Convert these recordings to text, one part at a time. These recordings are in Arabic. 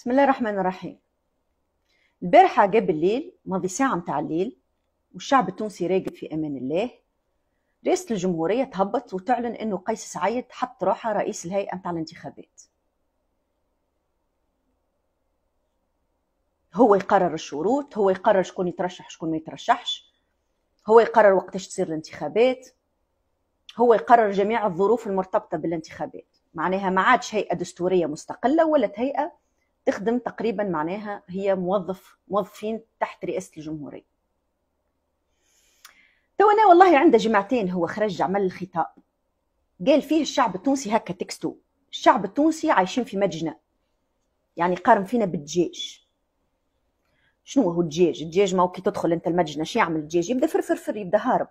بسم الله الرحمن الرحيم البارحة قبل الليل ماضي ساعة متاع الليل والشعب التونسي راقد في أمان الله رئاسة الجمهورية تهبط وتعلن أنه قيس سعيد حط روحه رئيس الهيئة متاع الانتخابات هو يقرر الشروط هو يقرر شكون يترشح شكون ما يترشحش هو يقرر وقتاش تصير الانتخابات هو يقرر جميع الظروف المرتبطة بالانتخابات معناها ما عادش هيئة دستورية مستقلة ولا هيئة تخدم تقريبا معناها هي موظف موظفين تحت رئاسه الجمهوريه تونا والله عنده جمعتين هو خرج عمل الخطاب قال فيه الشعب التونسي هكا تكستو الشعب التونسي عايشين في مجنة يعني قارن فينا بالدجاج شنو هو الدجاج الدجاج ما كي تدخل انت المجنة شو يعمل الدجاج يبدا فرفر فر يبدا هارب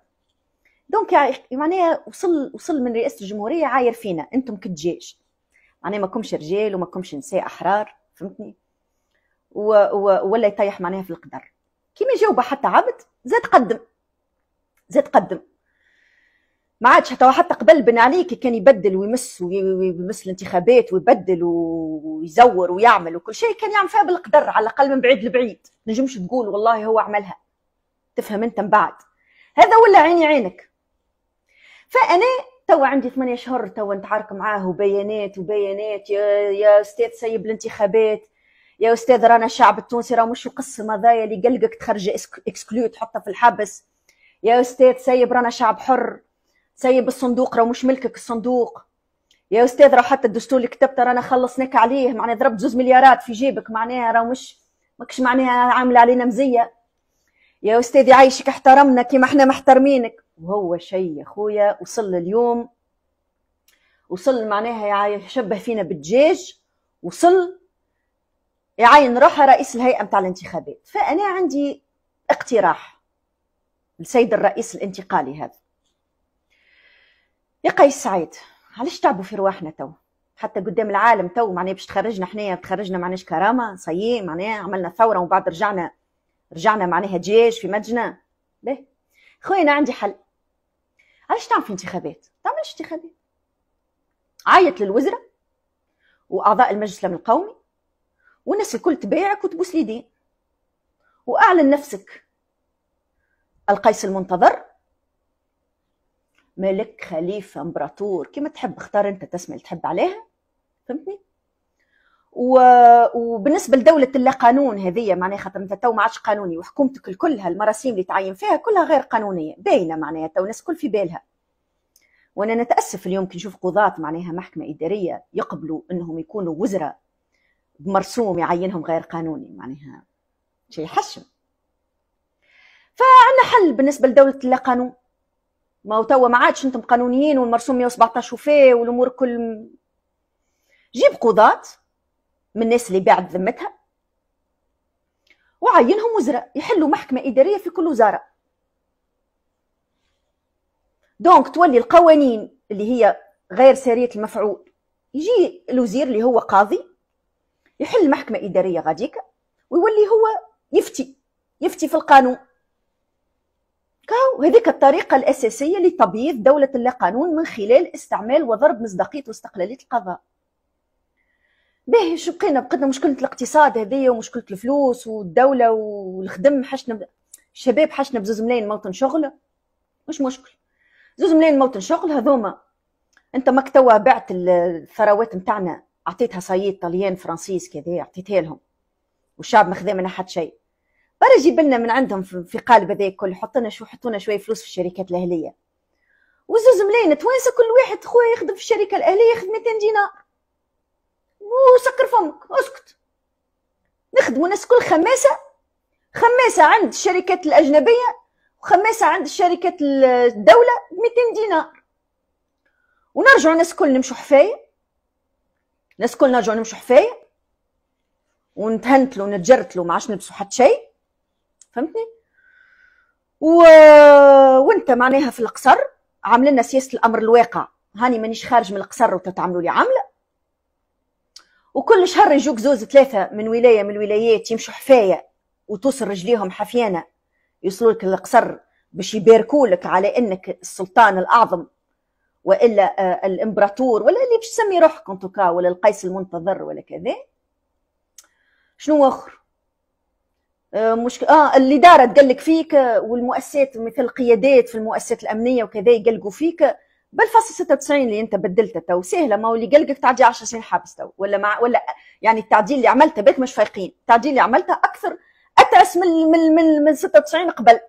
دونك معناها وصل وصل من رئاسة الجمهورية عاير فينا انتم كدجاج معناها ما كمش رجال وما كمش نساء احرار فهمتني و... و... ولا يطيح معناها في القدر كيما جاوبه حتى عبد زاد قدم زاد قدم ما عادش حتى حتى قبل بن علي كي كان يبدل ويمس ويمس الانتخابات ويبدل ويزور ويعمل وكل شيء كان يعمل فيها بالقدر على الاقل من بعيد لبعيد نجمش تقول والله هو عملها تفهم انت من بعد هذا ولا عيني عينك فانا توا عندي ثمانية شهور توا نتعارك معاه وبيانات وبيانات يا, يا استاذ سيب الانتخابات يا استاذ رانا الشعب التونسي راه مش يقص مضايا اللي قلقك تخرج اكسكلو تحطه في الحبس يا استاذ سيب رانا شعب حر سيب الصندوق راه مش ملكك الصندوق يا استاذ راه حتى الدستور اللي كتبته رانا خلصناك عليه معناها ضربت زوز مليارات في جيبك معناها راه مش ماكش معناها عامله علينا مزيه يا استاذ يعيشك احترمنا كيما احنا محترمينك وهو شيء يا خويا وصل اليوم وصل معناها يشبه فينا بالدجاج وصل يعين روحه رئيس الهيئه نتاع الانتخابات فانا عندي اقتراح لسيد الرئيس الانتقالي هذا يا قيس سعيد علاش تعبوا في رواحنا تو حتى قدام العالم تو معناها باش تخرجنا حنايا تخرجنا معناش كرامه صيي معناها عملنا ثوره ومن بعد رجعنا رجعنا معناها جيش في مجنى به خويا انا عندي حل تعملش تعمل في انتخابات تعملش انتخابات عيط للوزراء واعضاء المجلس الامن القومي والناس الكل تبايعك وتبوس ليدين واعلن نفسك القيس المنتظر ملك خليفه امبراطور كما تحب اختار انت تسمى اللي تحب عليها فهمتني وبالنسبه لدوله اللا قانون هذه معناها خاطر انت تو ما عادش قانوني وحكومتك الكل المراسيم اللي تعين فيها كلها غير قانونيه باينه معناها تو الناس الكل في بالها وانا نتاسف اليوم كي نشوف قضاة معناها محكمه اداريه يقبلوا انهم يكونوا وزراء بمرسوم يعينهم غير قانوني معناها شيء حشم فعندنا حل بالنسبه لدوله اللا قانون ما هو توا ما عادش انتم قانونيين والمرسوم 117 وفيه والامور كل جيب قضاة من الناس اللي باعت ذمتها وعينهم وزراء يحلوا محكمة إدارية في كل وزارة دونك تولي القوانين اللي هي غير سارية المفعول يجي الوزير اللي هو قاضي يحل محكمة إدارية غاديك ويولي هو يفتي يفتي في القانون كاو هذيك الطريقة الأساسية لتبييض دولة اللا قانون من خلال استعمال وضرب مصداقية واستقلالية القضاء باهي شو بقينا بقينا مشكله الاقتصاد هذيا ومشكله الفلوس والدوله والخدم حشنا ب... الشباب حشنا بزوز ملايين موطن شغل مش مشكل زوز ملايين موطن شغل هذوما انت ماك توا بعت الثروات نتاعنا عطيتها صايد طليان فرنسيس كذا عطيتها لهم والشعب ما خذا منها حد شيء برا جيب لنا من عندهم في قالب هذاك كل لنا شو حطونا شويه فلوس في الشركات الاهليه وزوز ملايين توانسه كل واحد خويا يخدم في الشركه الاهليه ياخذ 200 دينار وسكر فمك اسكت نخدموا ناس كل خماسه خماسه عند الشركات الاجنبيه وخماسه عند الشركات الدوله ب 200 دينار ونرجعوا ناس كل نمشوا حفايه ناس كل نرجعوا نمشوا حفايه ونتهنتلوا ونتجرتلوا ما عادش نلبسوا حتى شيء فهمتني و... وانت معناها في القصر عامل لنا سياسه الامر الواقع هاني مانيش خارج من القصر وتتعملوا لي عامله وكل شهر يجوك زوز ثلاثة من ولاية من الولايات يمشوا حفاية وتوصل رجليهم حفيانة يوصلوا لك القصر باش يباركولك على انك السلطان الاعظم والا آه، الامبراطور ولا اللي باش تسمي روحك انتوكا ولا القيس المنتظر ولا كذا شنو اخر مشكل اه, آه، الاداره تقلق فيك آه، والمؤسسات مثل القيادات في المؤسسات الامنيه وكذا يقلقوا فيك بالفصل 96 اللي انت بدلته تو سهله ما هو اللي قلقك تعدي 10 سنين حابس تو ولا مع ولا يعني التعديل اللي عملته بك مش فايقين التعديل اللي عملته اكثر اتعس من من من, من 96 قبل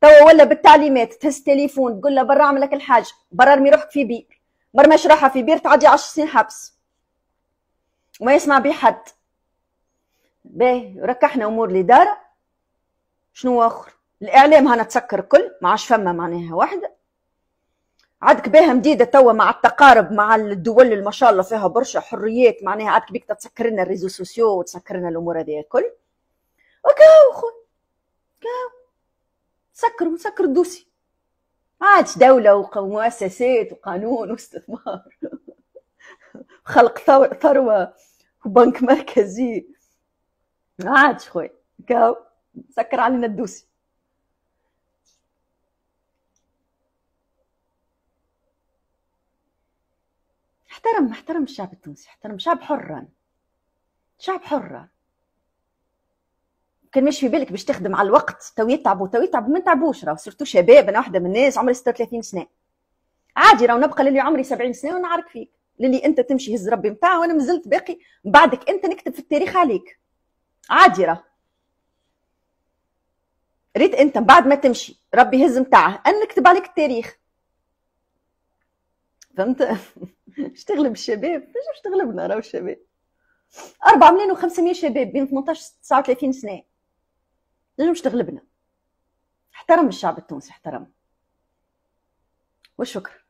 توا ولا بالتعليمات تهز تليفون تقول له برا اعمل لك الحاج برا ارمي روحك في بير برا ما راحه في بير تعدي 10 سنين حبس وما يسمع بي حد باهي ركحنا امور الاداره شنو اخر الاعلام هنا تسكر الكل ما عادش فما معناها واحده عادك بها مديده توا مع التقارب مع الدول اللي ما شاء الله فيها برشا حريات معناها عادك بيك تسكر لنا الريزو سوسيو وتسكر لنا الامور هذه الكل وكاو خو كاو سكروا سكر الدوسي ما عادش دولة ومؤسسات وقانون واستثمار خلق ثروة وبنك مركزي ما عادش خويا كاو سكر علينا الدوسي احترم احترم الشعب التونسي احترم شعب حرا شعب حرا كان ماشي في بالك باش تخدم على الوقت تو يتعبوا تو يتعبوا ما تعبوش راهو سيرتو شباب انا واحده من الناس عمري 36 سنه عادي راهو نبقى للي عمري 70 سنه ونعرك فيك للي انت تمشي هز ربي نتاعه وانا مازلت باقي بعدك انت نكتب في التاريخ عليك عادي راه ريت انت بعد ما تمشي ربي يهز نتاعه انا نكتب عليك التاريخ فهمت باش تغلب الشباب باش تغلبنا راهو الشباب 4 ملايين و500 شباب بين 18 و 39 سنه لازم تغلبنا احترم الشعب التونسي احترم وشكرا